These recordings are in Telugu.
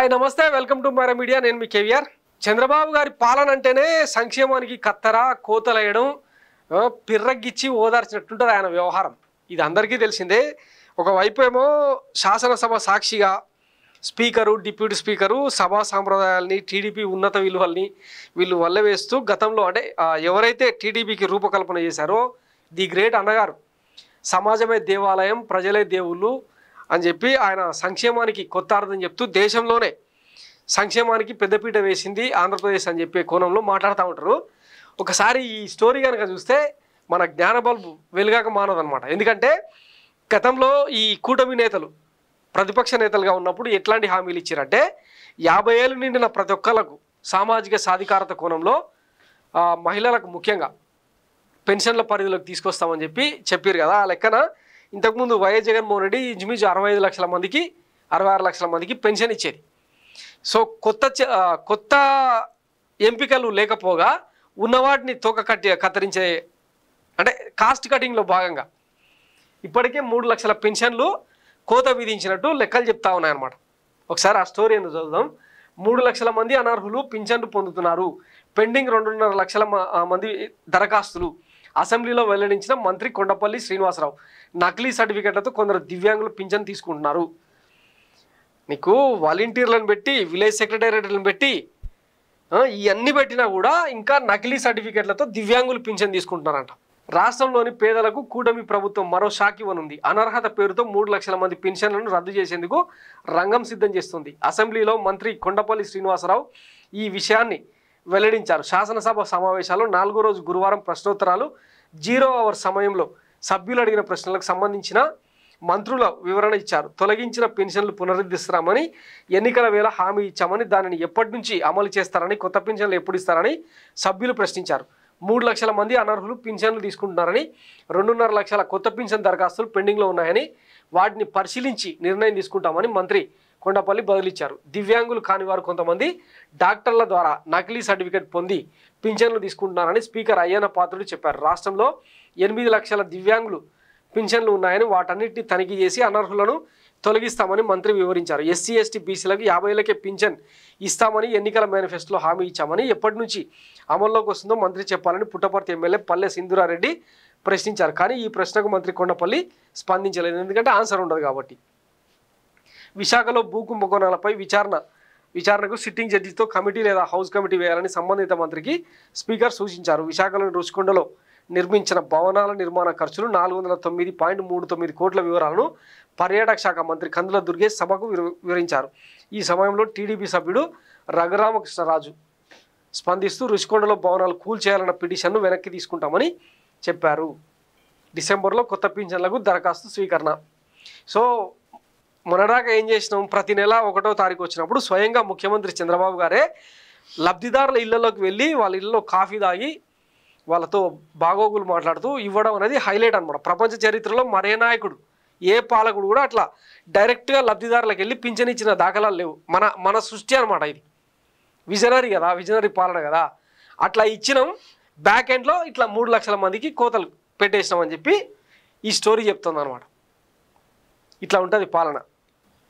హాయ్ నమస్తే వెల్కమ్ టు మరో మీడియా నేను మీ కేవీఆర్ చంద్రబాబు గారి పాలన అంటేనే సంక్షేమానికి కత్తెర కోతలేయడం పిర్రగ్గిచ్చి ఓదార్చినట్టుంటుంది ఆయన వ్యవహారం ఇది అందరికీ తెలిసిందే ఒకవైపు ఏమో శాసనసభ సాక్షిగా స్పీకరు డిప్యూటీ స్పీకరు సభా సాంప్రదాయాలని టీడీపీ ఉన్నత విలువల్ని వీళ్ళు వల్ల వేస్తూ గతంలో అంటే ఎవరైతే టీడీపీకి రూపకల్పన చేశారో ది గ్రేట్ అన్నగారు సమాజమే దేవాలయం ప్రజలే దేవుళ్ళు అని చెప్పి ఆయన సంక్షేమానికి కొత్త అర్థం చెప్తూ దేశంలోనే సంక్షేమానికి పెద్దపీట వేసింది ఆంధ్రప్రదేశ్ అని చెప్పే కోణంలో మాట్లాడుతూ ఉంటారు ఒకసారి ఈ స్టోరీ కనుక చూస్తే మన జ్ఞాన బల్బు వెలుగాక మానదనమాట ఎందుకంటే గతంలో ఈ కూటమి నేతలు ప్రతిపక్ష నేతలుగా ఉన్నప్పుడు ఎట్లాంటి హామీలు ఇచ్చారంటే యాభై ఏళ్ళు నిండిన ప్రతి ఒక్కళ్ళకు సామాజిక సాధికారత కోణంలో మహిళలకు ముఖ్యంగా పెన్షన్ల పరిధిలోకి తీసుకొస్తామని చెప్పి చెప్పారు కదా ఆ లెక్కన ఇంతకుముందు వైఎస్ జగన్మోహన్ రెడ్డి ఇంచుమించు అరవై ఐదు లక్షల మందికి అరవై ఆరు లక్షల మందికి పెన్షన్ ఇచ్చేది సో కొత్త కొత్త ఎంపికలు లేకపోగా ఉన్నవాటిని తోక కట్టి కత్తిరించే అంటే కాస్ట్ కటింగ్లో భాగంగా ఇప్పటికే మూడు లక్షల పెన్షన్లు కోత విధించినట్టు లెక్కలు చెప్తా ఉన్నాయన్నమాట ఒకసారి ఆ స్టోరీ ఎందుకు చదువుదాం మూడు లక్షల మంది అనర్హులు పింఛన్లు పొందుతున్నారు పెండింగ్ రెండున్నర లక్షల మంది దరఖాస్తులు అసెంబ్లీలో వెల్లడించిన మంత్రి కొండపల్లి శ్రీనివాసరావు నకిలీ సర్టిఫికెట్లతో కొందరు దివ్యాంగులు పింఛన్ తీసుకుంటున్నారు నీకు వాలంటీర్లను పెట్టి విలేజ్ సెక్రటేరియట్లను పెట్టి ఇవన్నీ పెట్టినా కూడా ఇంకా నకిలీ సర్టిఫికెట్లతో దివ్యాంగులు పింఛన్ తీసుకుంటున్నారంట రాష్ట్రంలోని పేదలకు కూటమి ప్రభుత్వం మరో షాక్ ఇవ్వనుంది అనర్హత పేరుతో మూడు లక్షల మంది పెన్షన్లను రద్దు చేసేందుకు రంగం సిద్ధం చేస్తుంది అసెంబ్లీలో మంత్రి కొండపల్లి శ్రీనివాసరావు ఈ విషయాన్ని వెల్లడించారు శాసనసభ సమావేశాలు నాలుగో రోజు గురువారం ప్రశ్నోత్తరాలు జీరో అవర్ సమయంలో సభ్యులు అడిగిన ప్రశ్నలకు సంబంధించిన మంత్రుల వివరణ ఇచ్చారు తొలగించిన పెన్షన్లు పునరుద్ధరిస్తామని ఎన్నికల వేళ హామీ ఇచ్చామని దానిని ఎప్పటి నుంచి అమలు చేస్తారని కొత్త పెన్షన్లు ఎప్పుడు ఇస్తారని సభ్యులు ప్రశ్నించారు మూడు లక్షల మంది అనర్హులు పెన్షన్లు తీసుకుంటున్నారని రెండున్నర లక్షల కొత్త పెన్షన్ దరఖాస్తులు పెండింగ్లో ఉన్నాయని వాటిని పరిశీలించి నిర్ణయం తీసుకుంటామని మంత్రి కొండపల్లి బదిలిచ్చారు దివ్యాంగులు కాని వారు కొంతమంది డాక్టర్ల ద్వారా నకిలీ సర్టిఫికేట్ పొంది పింఛన్లు తీసుకుంటున్నారని స్పీకర్ అయ్యన్న పాత్రుడు చెప్పారు రాష్ట్రంలో ఎనిమిది లక్షల దివ్యాంగులు పింఛన్లు ఉన్నాయని వాటన్నిటిని తనిఖీ చేసి అనర్హులను తొలగిస్తామని మంత్రి వివరించారు ఎస్సీ ఎస్టీ బీసీలకు లకే పింఛన్ ఇస్తామని ఎన్నికల మేనిఫెస్టోలో హామీ ఇచ్చామని ఎప్పటి నుంచి అమల్లోకి వస్తుందో మంత్రి చెప్పాలని పుట్టపర్తి ఎమ్మెల్యే పల్లె సింధురారెడ్డి ప్రశ్నించారు కానీ ఈ ప్రశ్నకు మంత్రి కొండపల్లి స్పందించలేదు ఎందుకంటే ఆన్సర్ ఉండదు కాబట్టి విశాఖలో భూకుంభకోణాలపై విచారణ విచారణకు సిట్టింగ్ జడ్జితో కమిటీ లేదా హౌస్ కమిటీ వేయాలని సంబంధిత మంత్రికి స్పీకర్ సూచించారు విశాఖలోని రుషికొండలో నిర్మించిన భవనాల నిర్మాణ ఖర్చులు నాలుగు వందల తొమ్మిది పాయింట్ మూడు తొమ్మిది కోట్ల వివరాలను పర్యాటక శాఖ మంత్రి కందుల దుర్గే సభకు వివరించారు ఈ సమయంలో టీడీపీ సభ్యుడు రఘురామకృష్ణరాజు స్పందిస్తూ రుషికొండలో భవనాలు కూల్చేయాలన్న పిటిషన్ను వెనక్కి తీసుకుంటామని చెప్పారు డిసెంబర్లో కొత్త పింఛన్లకు దరఖాస్తు స్వీకరణ సో మొన్నదాకా ఏం చేసినాం ప్రతి నెల ఒకటో తారీఖు వచ్చినప్పుడు స్వయంగా ముఖ్యమంత్రి చంద్రబాబు గారే లబ్ధిదారుల ఇళ్లలోకి వెళ్ళి వాళ్ళ ఇళ్ళలో కాఫీ తాగి వాళ్ళతో బాగోగులు మాట్లాడుతూ ఇవ్వడం అనేది హైలైట్ అనమాట ప్రపంచ చరిత్రలో మరే నాయకుడు ఏ పాలకుడు కూడా అట్లా డైరెక్ట్గా లబ్ధిదారులకు వెళ్ళి పింఛనిచ్చిన దాఖలాలు లేవు మన మన సృష్టి అనమాట ఇది విజనరీ కదా విజనరీ పాలన కదా అట్లా ఇచ్చినాం బ్యాక్ ఎండ్లో ఇట్లా మూడు లక్షల మందికి కోతలు పెట్టేసినామని చెప్పి ఈ స్టోరీ చెప్తుంది అనమాట ఇట్లా ఉంటుంది పాలన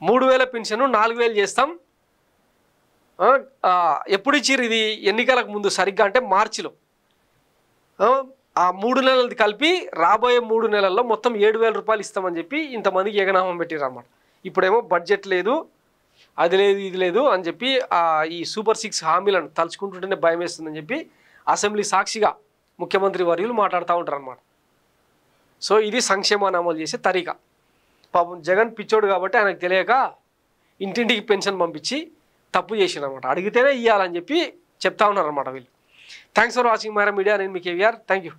మూడు వేల పెన్షన్ నాలుగు వేలు చేస్తాం ఎప్పుడు ఇచ్చారు ఇది ఎన్నికలకు ముందు సరిగ్గా అంటే మార్చిలో ఆ మూడు నెలలది కలిపి రాబోయే మూడు నెలల్లో మొత్తం ఏడు వేల రూపాయలు ఇస్తామని చెప్పి ఇంతమందికి ఏకనామం పెట్టారు అన్నమాట ఇప్పుడేమో బడ్జెట్ లేదు అది లేదు ఇది లేదు అని చెప్పి ఈ సూపర్ సిక్స్ హామీలను తలుచుకుంటుంటేనే భయం వేస్తుందని చెప్పి అసెంబ్లీ సాక్షిగా ముఖ్యమంత్రి వర్యులు మాట్లాడుతూ ఉంటారు అన్నమాట సో ఇది సంక్షేమాన్ని అమలు చేసే తరీకా పాపం జగన్ పిచ్చోడు కాబట్టి ఆయనకు తెలియక ఇంటింటికి పెన్షన్ పంపించి తప్పు చేసిండనమాట అడిగితేనే ఇవ్వాలని చెప్పి చెప్తా ఉన్నారనమాట వీళ్ళు thanks for watching Myra media నేను మీ కేవీఆర్ థ్యాంక్ యూ